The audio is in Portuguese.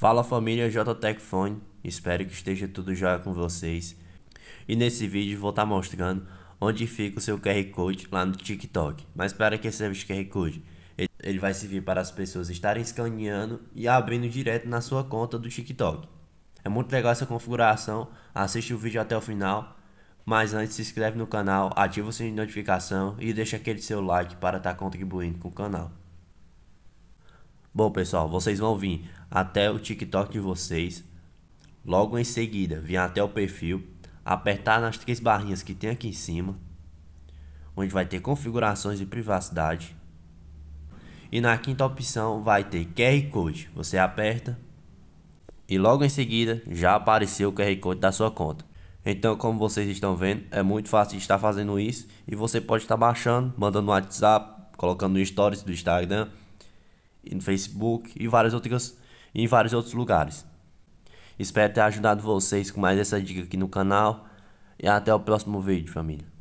Fala família JTech Phone, espero que esteja tudo já com vocês. E nesse vídeo vou estar tá mostrando onde fica o seu QR Code lá no TikTok. Mas para que serve o QR Code? Ele vai servir para as pessoas estarem escaneando e abrindo direto na sua conta do TikTok. É muito legal essa configuração, assiste o vídeo até o final. Mas antes se inscreve no canal, ativa o sininho de notificação e deixa aquele seu like para estar tá contribuindo com o canal. Bom, pessoal, vocês vão vir até o TikTok de vocês. Logo em seguida, vir até o perfil, apertar nas três barrinhas que tem aqui em cima, onde vai ter configurações e privacidade. E na quinta opção vai ter QR Code. Você aperta e logo em seguida já apareceu o QR Code da sua conta. Então, como vocês estão vendo, é muito fácil de estar fazendo isso e você pode estar baixando, mandando no WhatsApp, colocando no stories do Instagram, no Facebook e várias outras em vários outros lugares. Espero ter ajudado vocês com mais essa dica aqui no canal e até o próximo vídeo, família.